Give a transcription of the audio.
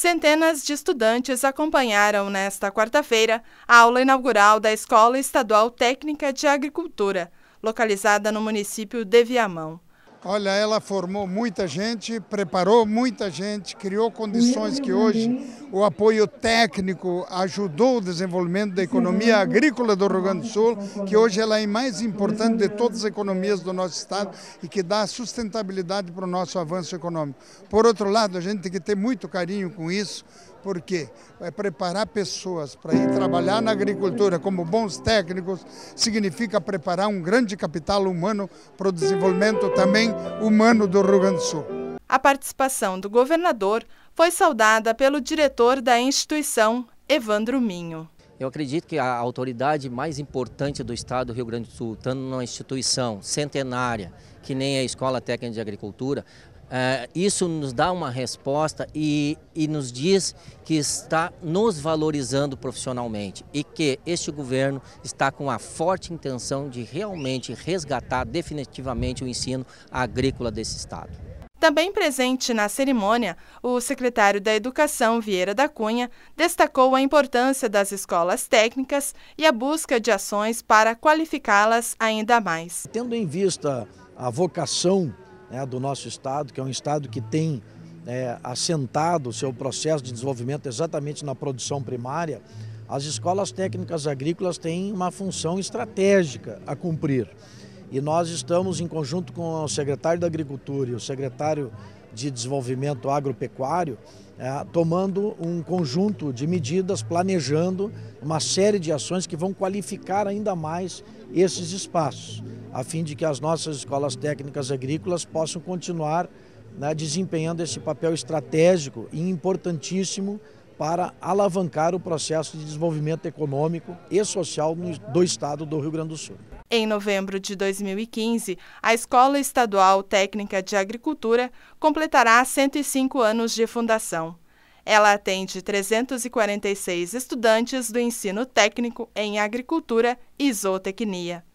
Centenas de estudantes acompanharam nesta quarta-feira a aula inaugural da Escola Estadual Técnica de Agricultura, localizada no município de Viamão. Olha, ela formou muita gente, preparou muita gente, criou condições que hoje o apoio técnico ajudou o desenvolvimento da economia agrícola do Rio Grande do Sul, que hoje ela é a mais importante de todas as economias do nosso estado e que dá sustentabilidade para o nosso avanço econômico. Por outro lado, a gente tem que ter muito carinho com isso, porque é preparar pessoas para ir trabalhar na agricultura como bons técnicos significa preparar um grande capital humano para o desenvolvimento também humano do Rio Grande do Sul. A participação do governador foi saudada pelo diretor da instituição, Evandro Minho. Eu acredito que a autoridade mais importante do Estado do Rio Grande do Sul, estando numa instituição centenária, que nem a Escola Técnica de Agricultura, eh, isso nos dá uma resposta e, e nos diz que está nos valorizando profissionalmente e que este governo está com a forte intenção de realmente resgatar definitivamente o ensino agrícola desse Estado. Também presente na cerimônia, o secretário da Educação, Vieira da Cunha, destacou a importância das escolas técnicas e a busca de ações para qualificá-las ainda mais. Tendo em vista a vocação né, do nosso Estado, que é um Estado que tem é, assentado o seu processo de desenvolvimento exatamente na produção primária, as escolas técnicas agrícolas têm uma função estratégica a cumprir. E nós estamos, em conjunto com o secretário da Agricultura e o secretário de Desenvolvimento Agropecuário, é, tomando um conjunto de medidas, planejando uma série de ações que vão qualificar ainda mais esses espaços, a fim de que as nossas escolas técnicas agrícolas possam continuar né, desempenhando esse papel estratégico e importantíssimo para alavancar o processo de desenvolvimento econômico e social do estado do Rio Grande do Sul. Em novembro de 2015, a Escola Estadual Técnica de Agricultura completará 105 anos de fundação. Ela atende 346 estudantes do ensino técnico em agricultura e zootecnia.